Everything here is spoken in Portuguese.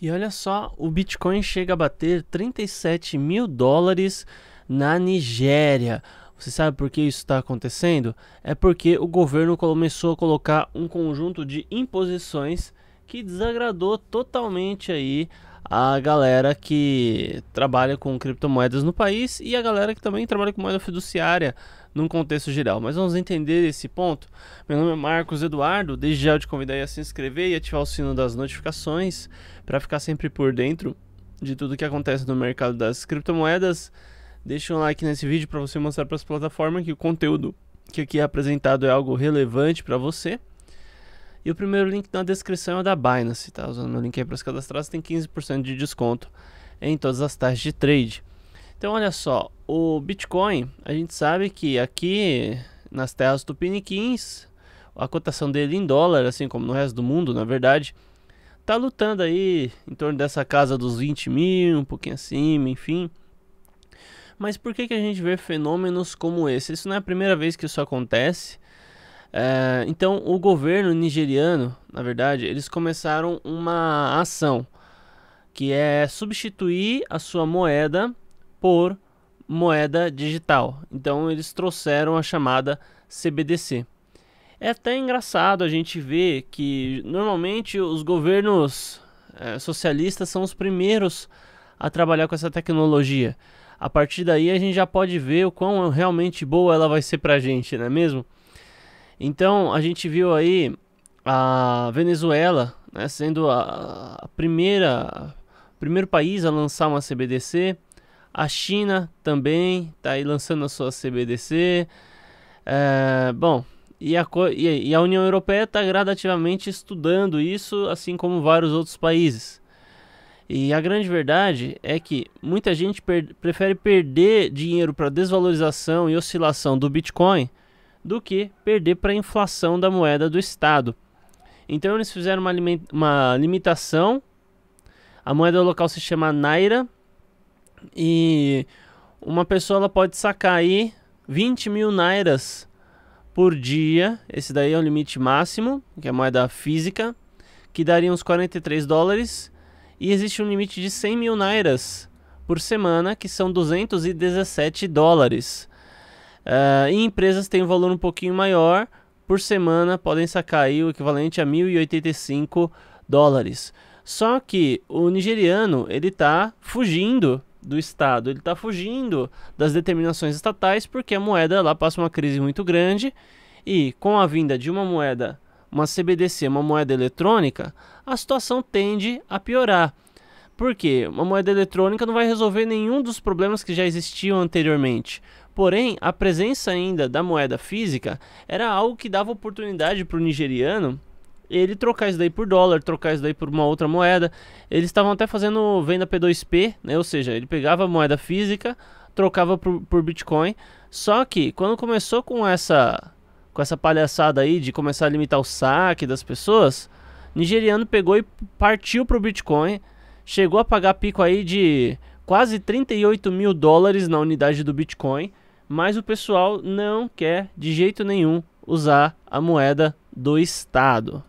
E olha só, o Bitcoin chega a bater 37 mil dólares na Nigéria. Você sabe por que isso está acontecendo? É porque o governo começou a colocar um conjunto de imposições que desagradou totalmente aí a galera que trabalha com criptomoedas no país e a galera que também trabalha com moeda fiduciária num contexto geral. Mas vamos entender esse ponto. Meu nome é Marcos Eduardo, desde já eu te convidei a se inscrever e ativar o sino das notificações para ficar sempre por dentro de tudo que acontece no mercado das criptomoedas. Deixa um like nesse vídeo para você mostrar para as plataformas que o conteúdo que aqui é apresentado é algo relevante para você. E o primeiro link na descrição é o da Binance, tá? Usando meu link aí para se cadastrar, você tem 15% de desconto em todas as taxas de trade. Então, olha só, o Bitcoin, a gente sabe que aqui nas terras tupiniquins, a cotação dele em dólar, assim como no resto do mundo, na verdade, tá lutando aí em torno dessa casa dos 20 mil, um pouquinho acima, enfim. Mas por que, que a gente vê fenômenos como esse? Isso não é a primeira vez que isso acontece. É, então, o governo nigeriano, na verdade, eles começaram uma ação que é substituir a sua moeda por moeda digital. Então, eles trouxeram a chamada CBDC. É até engraçado a gente ver que normalmente os governos é, socialistas são os primeiros a trabalhar com essa tecnologia. A partir daí a gente já pode ver o quão realmente boa ela vai ser para a gente, não é mesmo? Então a gente viu aí a Venezuela né, sendo a, a primeira primeiro país a lançar uma CBDC. A China também está aí lançando a sua CBDC. É, bom, e a, e a, União Europeia está gradativamente estudando isso, assim como vários outros países. E a grande verdade é que muita gente per prefere perder dinheiro para desvalorização e oscilação do Bitcoin do que perder para a inflação da moeda do Estado. Então eles fizeram uma, uma limitação, a moeda local se chama Naira, e uma pessoa ela pode sacar aí 20 mil Nairas por dia, esse daí é o limite máximo, que é a moeda física, que daria uns 43 dólares, e existe um limite de 100 mil Nairas por semana, que são 217 dólares. Uh, e empresas têm um valor um pouquinho maior por semana podem sacar aí o equivalente a 1.085 dólares. Só que o nigeriano ele está fugindo do Estado, ele está fugindo das determinações estatais porque a moeda lá passa uma crise muito grande e com a vinda de uma moeda, uma CBDC, uma moeda eletrônica, a situação tende a piorar. Porque uma moeda eletrônica não vai resolver nenhum dos problemas que já existiam anteriormente. Porém, a presença ainda da moeda física era algo que dava oportunidade para o nigeriano ele trocar isso daí por dólar, trocar isso daí por uma outra moeda. Eles estavam até fazendo venda P2P, né? ou seja, ele pegava a moeda física, trocava por, por Bitcoin. Só que quando começou com essa com essa palhaçada aí de começar a limitar o saque das pessoas, nigeriano pegou e partiu para o Bitcoin, chegou a pagar pico aí de quase 38 mil dólares na unidade do Bitcoin mas o pessoal não quer de jeito nenhum usar a moeda do estado.